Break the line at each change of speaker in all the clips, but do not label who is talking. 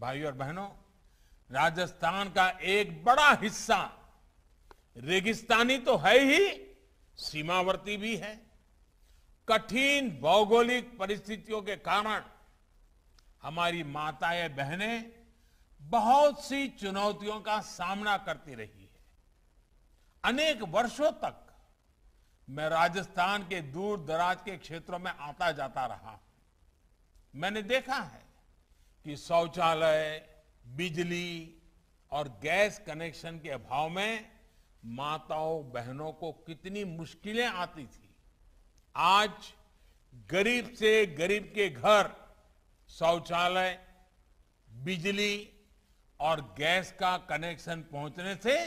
भाइयों और बहनों राजस्थान का एक बड़ा हिस्सा रेगिस्तानी तो है ही सीमावर्ती भी है कठिन भौगोलिक परिस्थितियों के कारण हमारी माताएं बहनें बहुत सी चुनौतियों का सामना करती रही है अनेक वर्षों तक मैं राजस्थान के दूर दराज के क्षेत्रों में आता जाता रहा मैंने देखा है कि शौचालय बिजली और गैस कनेक्शन के अभाव में माताओं बहनों को कितनी मुश्किलें आती थी आज गरीब से गरीब के घर शौचालय बिजली और गैस का कनेक्शन पहुंचने से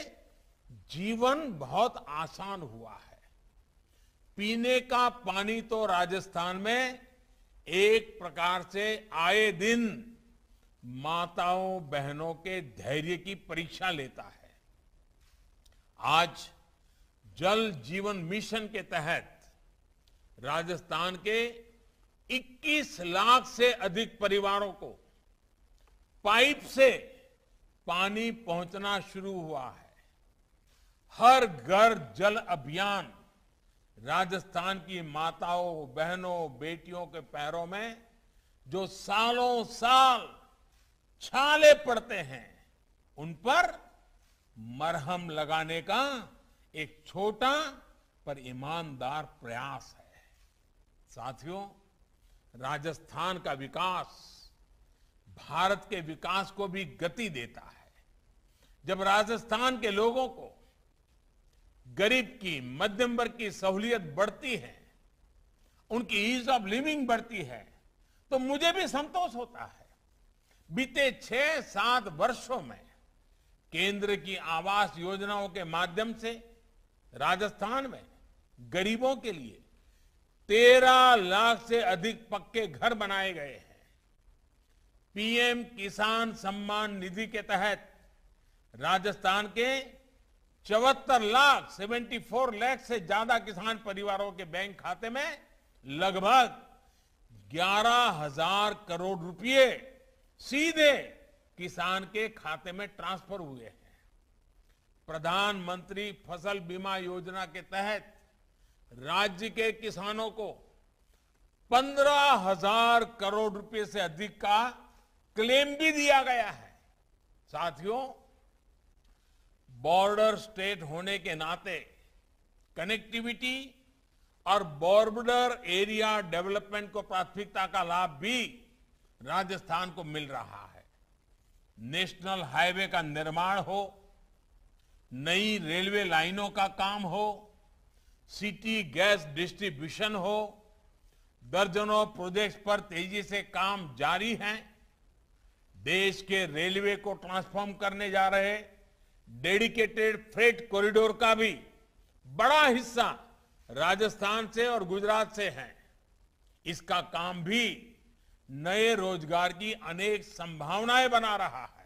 जीवन बहुत आसान हुआ है पीने का पानी तो राजस्थान में एक प्रकार से आए दिन माताओं बहनों के धैर्य की परीक्षा लेता है आज जल जीवन मिशन के तहत राजस्थान के 21 लाख से अधिक परिवारों को पाइप से पानी पहुंचना शुरू हुआ है हर घर जल अभियान राजस्थान की माताओं बहनों बेटियों के पैरों में जो सालों साल छाले पड़ते हैं उन पर मरहम लगाने का एक छोटा पर ईमानदार प्रयास है साथियों राजस्थान का विकास भारत के विकास को भी गति देता है जब राजस्थान के लोगों को गरीब की मध्यम वर्ग की सहूलियत बढ़ती है उनकी ईज ऑफ लिविंग बढ़ती है तो मुझे भी संतोष होता है बीते छह सात वर्षों में केंद्र की आवास योजनाओं के माध्यम से राजस्थान में गरीबों के लिए तेरह लाख से अधिक पक्के घर बनाए गए हैं पीएम किसान सम्मान निधि के तहत राजस्थान के चौहत्तर लाख सेवेंटी फोर लैख से ज्यादा किसान परिवारों के बैंक खाते में लगभग ग्यारह हजार करोड़ रुपए सीधे किसान के खाते में ट्रांसफर हुए हैं प्रधानमंत्री फसल बीमा योजना के तहत राज्य के किसानों को पंद्रह हजार करोड़ रुपए से अधिक का क्लेम भी दिया गया है साथियों बॉर्डर स्टेट होने के नाते कनेक्टिविटी और बॉर्डर एरिया डेवलपमेंट को प्राथमिकता का लाभ भी राजस्थान को मिल रहा है नेशनल हाईवे का निर्माण हो नई रेलवे लाइनों का काम हो सिटी गैस डिस्ट्रीब्यूशन हो दर्जनों प्रोजेक्ट्स पर तेजी से काम जारी है देश के रेलवे को ट्रांसफॉर्म करने जा रहे डेडिकेटेड फ्रेट कॉरिडोर का भी बड़ा हिस्सा राजस्थान से और गुजरात से है इसका काम भी नए रोजगार की अनेक संभावनाएं बना रहा है